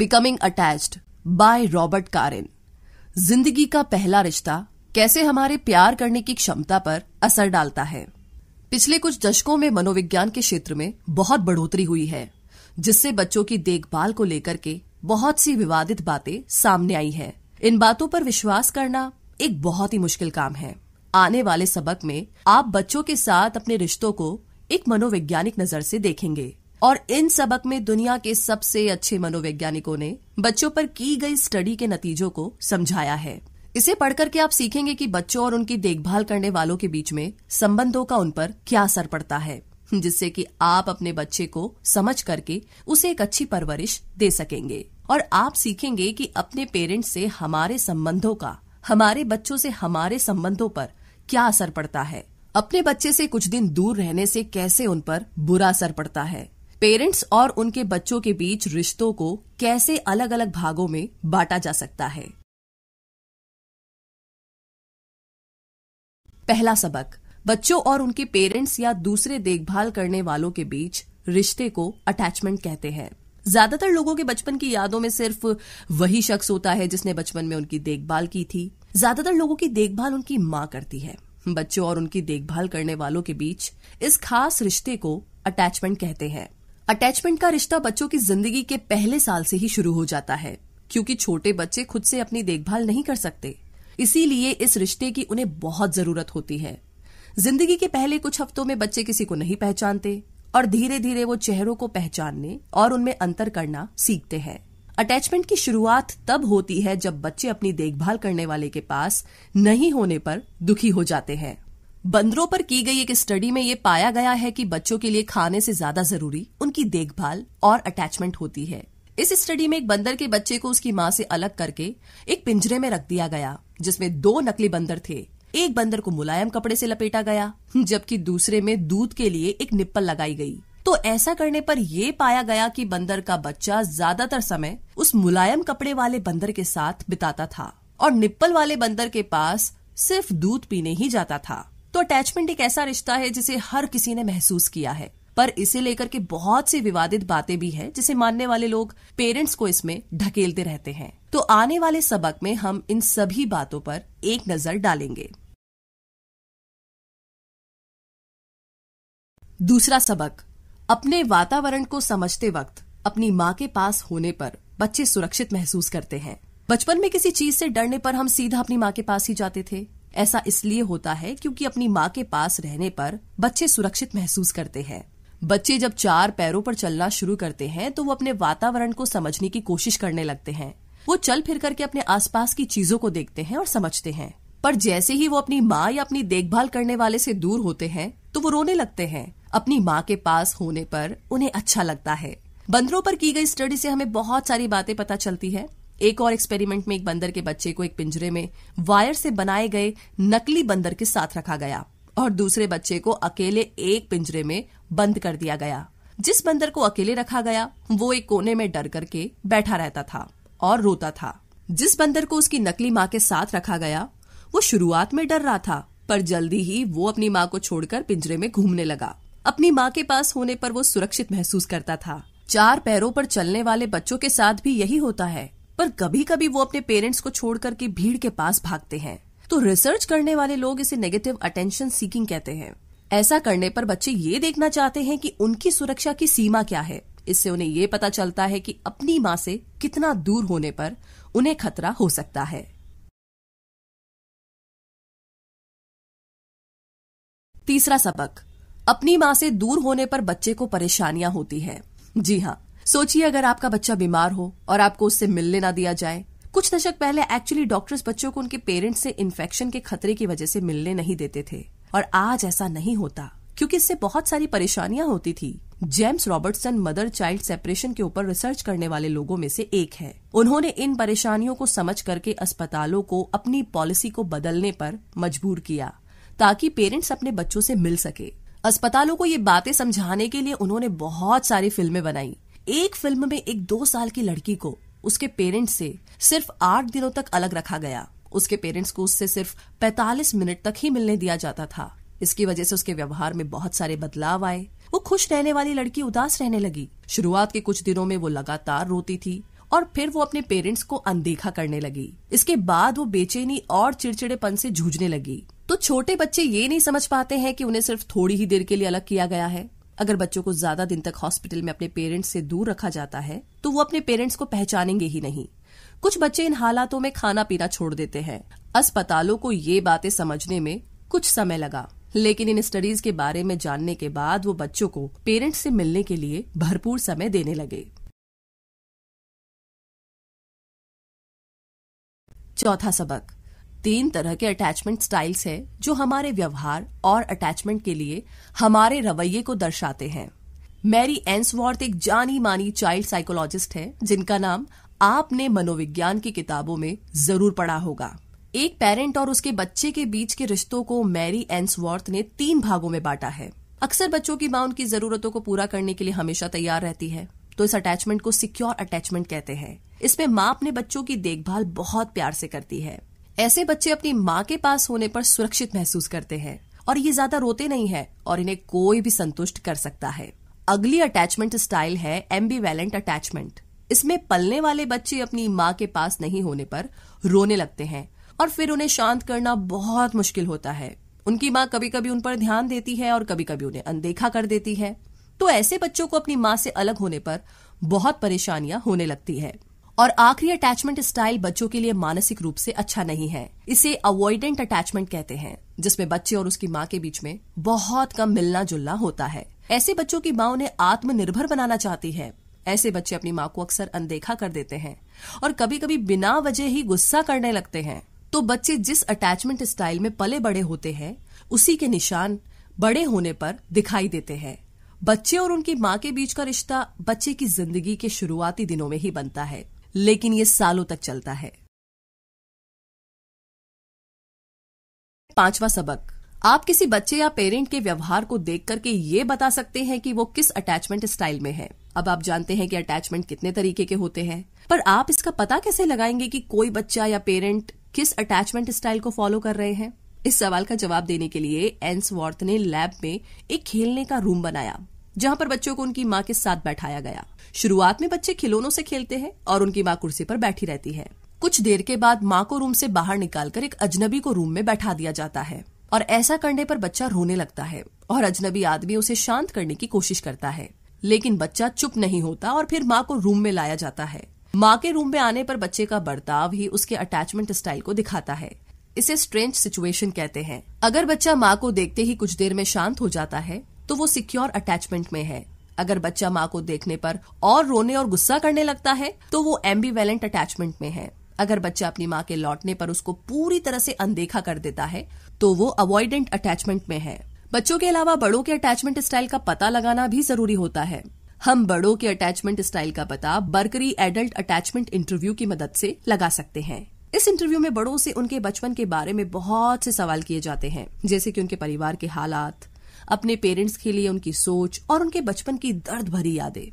Becoming attached by Robert Karen जिंदगी का पहला रिश्ता कैसे हमारे प्यार करने की क्षमता पर असर डालता है पिछले कुछ दशकों में मनोविज्ञान के क्षेत्र में बहुत बढ़ोतरी हुई है जिससे बच्चों की देखभाल को लेकर के बहुत सी विवादित बातें सामने आई हैं। इन बातों पर विश्वास करना एक बहुत ही मुश्किल काम है आने वाले सबक में आप बच्चों के साथ अपने रिश्तों को एक मनोवैज्ञानिक नजर से देखेंगे और इन सबक में दुनिया के सबसे अच्छे मनोवैज्ञानिकों ने बच्चों पर की गई स्टडी के नतीजों को समझाया है इसे पढ़कर के आप सीखेंगे कि बच्चों और उनकी देखभाल करने वालों के बीच में संबंधों का उन पर क्या असर पड़ता है जिससे कि आप अपने बच्चे को समझ करके उसे एक अच्छी परवरिश दे सकेंगे और आप सीखेंगे कि अपने पेरेंट्स से हमारे संबंधों का हमारे बच्चों से हमारे संबंधों पर क्या असर पड़ता है अपने बच्चे से कुछ दिन दूर रहने से कैसे उन पर बुरा असर पड़ता है पेरेंट्स और उनके बच्चों के बीच रिश्तों को कैसे अलग अलग भागों में बांटा जा सकता है पहला सबक बच्चों और उनके पेरेंट्स या दूसरे देखभाल करने वालों के बीच रिश्ते को अटैचमेंट कहते हैं ज्यादातर लोगों के बचपन की यादों में सिर्फ वही शख्स होता है जिसने बचपन में उनकी देखभाल की थी ज्यादातर लोगों की देखभाल उनकी माँ करती है बच्चों और उनकी देखभाल करने वालों के बीच इस खास रिश्ते को अटैचमेंट कहते हैं अटैचमेंट का रिश्ता बच्चों की जिंदगी के पहले साल से ही शुरू हो जाता है क्योंकि छोटे बच्चे खुद से अपनी देखभाल नहीं कर सकते इसीलिए इस रिश्ते की उन्हें बहुत जरूरत होती है जिंदगी के पहले कुछ हफ्तों में बच्चे किसी को नहीं पहचानते और धीरे धीरे वो चेहरों को पहचानने और उनमें अंतर करना सीखते हैं अटैचमेंट की शुरुआत तब होती है जब बच्चे अपनी देखभाल करने वाले के पास नहीं होने पर दुखी हो जाते हैं बंदरों पर की गई एक स्टडी में ये पाया गया है कि बच्चों के लिए खाने से ज्यादा जरूरी उनकी देखभाल और अटैचमेंट होती है इस स्टडी में एक बंदर के बच्चे को उसकी माँ से अलग करके एक पिंजरे में रख दिया गया जिसमें दो नकली बंदर थे एक बंदर को मुलायम कपड़े से लपेटा गया जबकि दूसरे में दूध के लिए एक निप्पल लगाई गई तो ऐसा करने पर यह पाया गया कि बंदर का बच्चा ज्यादातर समय उस मुलायम कपड़े वाले बंदर के साथ बिताता था और निप्पल वाले बंदर के पास सिर्फ दूध पीने ही जाता था तो अटैचमेंट एक ऐसा रिश्ता है जिसे हर किसी ने महसूस किया है पर इसे लेकर के बहुत सी विवादित बातें भी है जिसे मानने वाले लोग पेरेंट्स को इसमें ढकेलते रहते हैं तो आने वाले सबक में हम इन सभी बातों पर एक नजर डालेंगे दूसरा सबक अपने वातावरण को समझते वक्त अपनी माँ के पास होने पर बच्चे सुरक्षित महसूस करते हैं बचपन में किसी चीज से डरने पर हम सीधा अपनी माँ के पास ही जाते थे ऐसा इसलिए होता है क्योंकि अपनी माँ के पास रहने पर बच्चे सुरक्षित महसूस करते हैं बच्चे जब चार पैरों पर चलना शुरू करते हैं तो वो अपने वातावरण को समझने की कोशिश करने लगते हैं वो चल फिर करके अपने आसपास की चीजों को देखते हैं और समझते हैं पर जैसे ही वो अपनी माँ या अपनी देखभाल करने वाले से दूर होते हैं तो वो रोने लगते हैं अपनी माँ के पास होने पर उन्हें अच्छा लगता है बंदरों पर की गई स्टडी से हमें बहुत सारी बातें पता चलती है एक और एक्सपेरिमेंट में एक बंदर के बच्चे को एक पिंजरे में वायर से बनाए गए नकली बंदर के साथ रखा गया और दूसरे बच्चे को अकेले एक पिंजरे में बंद कर दिया गया जिस बंदर को अकेले रखा गया वो एक कोने में डर करके बैठा रहता था और रोता था जिस बंदर को उसकी नकली माँ के साथ रखा गया वो शुरुआत में डर रहा था पर जल्दी ही वो अपनी माँ को छोड़कर पिंजरे में घूमने लगा अपनी माँ के पास होने पर वो सुरक्षित महसूस करता था चार पैरों पर चलने वाले बच्चों के साथ भी यही होता है पर कभी कभी वो अपने पेरेंट्स को छोड़ करके भीड़ के पास भागते हैं तो रिसर्च करने वाले लोग इसे नेगेटिव अटेंशन सीकिंग कहते हैं ऐसा करने पर बच्चे ये देखना चाहते हैं कि उनकी सुरक्षा की सीमा क्या है इससे उन्हें ये पता चलता है कि अपनी माँ से कितना दूर होने पर उन्हें खतरा हो सकता है तीसरा सबक अपनी माँ से दूर होने पर बच्चे को परेशानियां होती है जी हाँ सोचिए अगर आपका बच्चा बीमार हो और आपको उससे मिलने ना दिया जाए कुछ दशक पहले एक्चुअली डॉक्टर्स बच्चों को उनके पेरेंट्स से इन्फेक्शन के खतरे की वजह से मिलने नहीं देते थे और आज ऐसा नहीं होता क्योंकि इससे बहुत सारी परेशानियां होती थी James Robertson mother child separation के ऊपर रिसर्च करने वाले लोगों में से एक है उन्होंने इन परेशानियों को समझ करके अस्पतालों को अपनी पॉलिसी को बदलने पर मजबूर किया ताकि पेरेंट्स अपने बच्चों से मिल सके अस्पतालों को ये बातें समझाने के लिए उन्होंने बहुत सारी फिल्में बनाई एक फिल्म में एक दो साल की लड़की को उसके पेरेंट्स से सिर्फ आठ दिनों तक अलग रखा गया उसके पेरेंट्स को उससे सिर्फ 45 मिनट तक ही मिलने दिया जाता था इसकी वजह से उसके व्यवहार में बहुत सारे बदलाव आए वो खुश रहने वाली लड़की उदास रहने लगी शुरुआत के कुछ दिनों में वो लगातार रोती थी और फिर वो अपने पेरेंट्स को अनदेखा करने लगी इसके बाद वो बेचैनी और चिड़चिड़ेपन से जूझने लगी तो छोटे बच्चे ये नहीं समझ पाते हैं कि उन्हें सिर्फ थोड़ी ही देर के लिए अलग किया गया है अगर बच्चों को ज्यादा दिन तक हॉस्पिटल में अपने पेरेंट्स से दूर रखा जाता है तो वो अपने पेरेंट्स को पहचानेंगे ही नहीं कुछ बच्चे इन हालातों में खाना पीना छोड़ देते हैं अस्पतालों को ये बातें समझने में कुछ समय लगा लेकिन इन स्टडीज के बारे में जानने के बाद वो बच्चों को पेरेंट्स से मिलने के लिए भरपूर समय देने लगे चौथा सबक तीन तरह के अटैचमेंट स्टाइल्स हैं जो हमारे व्यवहार और अटैचमेंट के लिए हमारे रवैये को दर्शाते हैं मैरी एंसवॉर्थ एक जानी मानी चाइल्ड साइकोलॉजिस्ट है जिनका नाम आपने मनोविज्ञान की किताबों में जरूर पढ़ा होगा एक पेरेंट और उसके बच्चे के बीच के रिश्तों को मैरी एंसवॉर्थ ने तीन भागों में बांटा है अक्सर बच्चों की माँ उनकी जरूरतों को पूरा करने के लिए हमेशा तैयार रहती है तो इस अटैचमेंट को सिक्योर अटैचमेंट कहते हैं इसमें माँ अपने बच्चों की देखभाल बहुत प्यार से करती है ऐसे बच्चे अपनी माँ के पास होने पर सुरक्षित महसूस करते हैं और ये ज्यादा रोते नहीं है और इन्हें कोई भी संतुष्ट कर सकता है अगली अटैचमेंट स्टाइल है एम्बी अटैचमेंट इसमें पलने वाले बच्चे अपनी माँ के पास नहीं होने पर रोने लगते हैं और फिर उन्हें शांत करना बहुत मुश्किल होता है उनकी माँ कभी कभी उन पर ध्यान देती है और कभी कभी उन्हें अनदेखा कर देती है तो ऐसे बच्चों को अपनी माँ से अलग होने पर बहुत परेशानियां होने लगती है और आखिरी अटैचमेंट स्टाइल बच्चों के लिए मानसिक रूप से अच्छा नहीं है इसे अवॉइडेंट अटैचमेंट कहते हैं जिसमें बच्चे और उसकी माँ के बीच में बहुत कम मिलना जुलना होता है ऐसे बच्चों की माँ उन्हें आत्मनिर्भर बनाना चाहती है ऐसे बच्चे अपनी माँ को अक्सर अनदेखा कर देते हैं और कभी कभी बिना वजह ही गुस्सा करने लगते हैं तो बच्चे जिस अटैचमेंट स्टाइल में पले बड़े होते हैं उसी के निशान बड़े होने पर दिखाई देते हैं बच्चे और उनकी माँ के बीच का रिश्ता बच्चे की जिंदगी के शुरुआती दिनों में ही बनता है लेकिन ये सालों तक चलता है पांचवा सबक आप किसी बच्चे या पेरेंट के व्यवहार को देख करके ये बता सकते हैं कि वो किस अटैचमेंट स्टाइल में है अब आप जानते हैं कि अटैचमेंट कितने तरीके के होते हैं पर आप इसका पता कैसे लगाएंगे कि कोई बच्चा या पेरेंट किस अटैचमेंट स्टाइल को फॉलो कर रहे हैं इस सवाल का जवाब देने के लिए एंस वॉर्थ ने लैब में एक खेलने का रूम बनाया जहां पर बच्चों को उनकी माँ के साथ बैठाया गया शुरुआत में बच्चे खिलौनों से खेलते हैं और उनकी माँ कुर्सी पर बैठी रहती है कुछ देर के बाद माँ को रूम से बाहर निकालकर एक अजनबी को रूम में बैठा दिया जाता है और ऐसा करने पर बच्चा रोने लगता है और अजनबी आदमी उसे शांत करने की कोशिश करता है लेकिन बच्चा चुप नहीं होता और फिर माँ को रूम में लाया जाता है माँ के रूम में आने पर बच्चे का बर्ताव ही उसके अटैचमेंट स्टाइल को दिखाता है इसे स्ट्रेंज सिचुएशन कहते हैं अगर बच्चा माँ को देखते ही कुछ देर में शांत हो जाता है तो वो सिक्योर अटैचमेंट में है अगर बच्चा माँ को देखने पर और रोने और गुस्सा करने लगता है तो वो एम्बीवेलेंट अटैचमेंट में है अगर बच्चा अपनी माँ के लौटने पर उसको पूरी तरह से अनदेखा कर देता है तो वो अवॉइडेंट अटैचमेंट में है बच्चों के अलावा बड़ों के अटैचमेंट स्टाइल का पता लगाना भी जरूरी होता है हम बड़ों के अटैचमेंट स्टाइल का पता बर्करी एडल्ट अटैचमेंट इंटरव्यू की मदद से लगा सकते हैं इस इंटरव्यू में बड़ों से उनके बचपन के बारे में बहुत से सवाल किए जाते हैं जैसे कि उनके परिवार के हालात अपने पेरेंट्स के लिए उनकी सोच और उनके बचपन की दर्द भरी यादें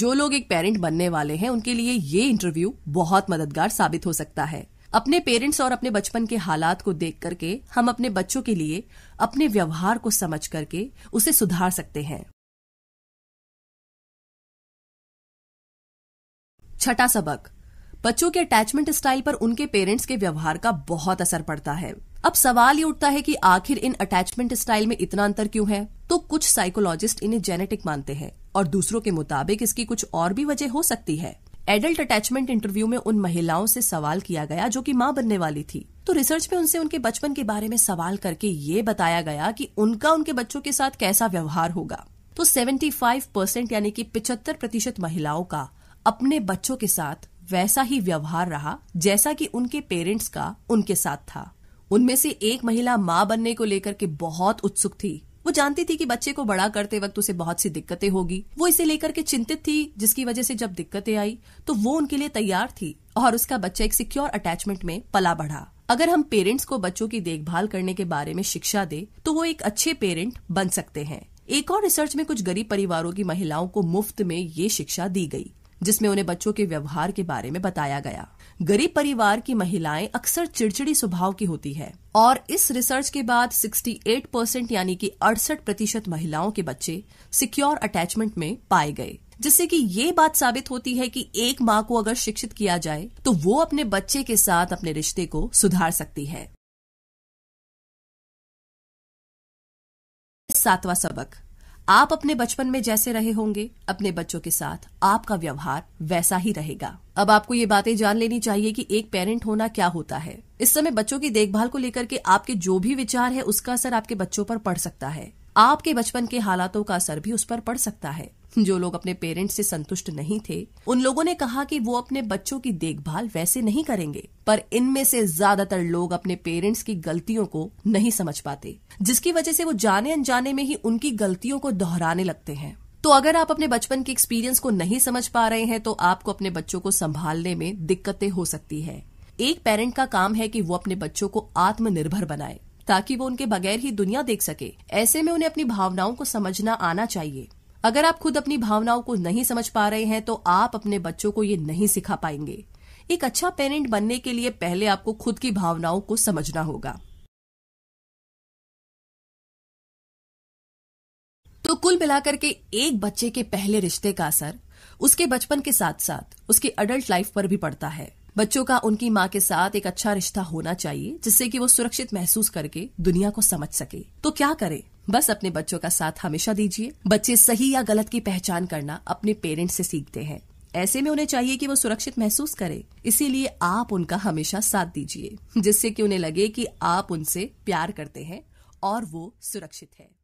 जो लोग एक पेरेंट बनने वाले हैं उनके लिए ये इंटरव्यू बहुत मददगार साबित हो सकता है अपने पेरेंट्स और अपने बचपन के हालात को देख करके हम अपने बच्चों के लिए अपने व्यवहार को समझ करके उसे सुधार सकते हैं छठा सबक बच्चों के अटैचमेंट स्टाइल पर उनके पेरेंट्स के व्यवहार का बहुत असर पड़ता है अब सवाल ये उठता है कि आखिर इन अटैचमेंट स्टाइल में इतना अंतर क्यों है तो कुछ साइकोलॉजिस्ट इन्हें जेनेटिक मानते हैं और दूसरों के मुताबिक इसकी कुछ और भी वजह हो सकती है एडल्ट अटैचमेंट इंटरव्यू में उन महिलाओं से सवाल किया गया जो कि माँ बनने वाली थी तो रिसर्च में उनसे उनके बचपन के बारे में सवाल करके ये बताया गया कि उनका उनके बच्चों के साथ कैसा व्यवहार होगा तो 75 परसेंट यानी कि 75 प्रतिशत महिलाओं का अपने बच्चों के साथ वैसा ही व्यवहार रहा जैसा कि उनके पेरेंट्स का उनके साथ था उनमें से एक महिला माँ बनने को लेकर के बहुत उत्सुक थी वो जानती थी कि बच्चे को बड़ा करते वक्त उसे बहुत सी दिक्कतें होगी वो इसे लेकर के चिंतित थी जिसकी वजह से जब दिक्कतें आई तो वो उनके लिए तैयार थी और उसका बच्चा एक सिक्योर अटैचमेंट में पला बढ़ा अगर हम पेरेंट्स को बच्चों की देखभाल करने के बारे में शिक्षा दे तो वो एक अच्छे पेरेंट बन सकते हैं एक और रिसर्च में कुछ गरीब परिवारों की महिलाओं को मुफ्त में ये शिक्षा दी गई जिसमें उन्हें बच्चों के व्यवहार के बारे में बताया गया गरीब परिवार की महिलाएं अक्सर चिड़चिड़ी स्वभाव की होती है और इस रिसर्च के बाद 68 परसेंट यानी कि अड़सठ प्रतिशत महिलाओं के बच्चे सिक्योर अटैचमेंट में पाए गए जिससे कि ये बात साबित होती है कि एक माँ को अगर शिक्षित किया जाए तो वो अपने बच्चे के साथ अपने रिश्ते को सुधार सकती है सातवां सबक आप अपने बचपन में जैसे रहे होंगे अपने बच्चों के साथ आपका व्यवहार वैसा ही रहेगा अब आपको ये बातें जान लेनी चाहिए कि एक पेरेंट होना क्या होता है इस समय बच्चों की देखभाल को लेकर के आपके जो भी विचार है उसका असर आपके बच्चों पर पड़ सकता है आपके बचपन के हालातों का असर भी उस पर पड़ सकता है जो लोग अपने पेरेंट्स से संतुष्ट नहीं थे उन लोगों ने कहा कि वो अपने बच्चों की देखभाल वैसे नहीं करेंगे पर इनमें से ज्यादातर लोग अपने पेरेंट्स की गलतियों को नहीं समझ पाते जिसकी वजह से वो जाने अनजाने में ही उनकी गलतियों को दोहराने लगते हैं तो अगर आप अपने बचपन के एक्सपीरियंस को नहीं समझ पा रहे हैं तो आपको अपने बच्चों को संभालने में दिक्कतें हो सकती है एक पेरेंट का काम है कि वो अपने बच्चों को आत्मनिर्भर बनाए ताकि वो उनके बगैर ही दुनिया देख सके ऐसे में उन्हें अपनी भावनाओं को समझना आना चाहिए अगर आप खुद अपनी भावनाओं को नहीं समझ पा रहे हैं तो आप अपने बच्चों को ये नहीं सिखा पाएंगे एक अच्छा पेरेंट बनने के लिए पहले आपको खुद की भावनाओं को समझना होगा तो कुल मिलाकर के एक बच्चे के पहले रिश्ते का असर उसके बचपन के साथ साथ उसकी अडल्ट लाइफ पर भी पड़ता है बच्चों का उनकी माँ के साथ एक अच्छा रिश्ता होना चाहिए जिससे कि वो सुरक्षित महसूस करके दुनिया को समझ सके तो क्या करें बस अपने बच्चों का साथ हमेशा दीजिए बच्चे सही या गलत की पहचान करना अपने पेरेंट्स से सीखते हैं ऐसे में उन्हें चाहिए कि वो सुरक्षित महसूस करे इसीलिए आप उनका हमेशा साथ दीजिए जिससे कि उन्हें लगे कि आप उनसे प्यार करते हैं और वो सुरक्षित है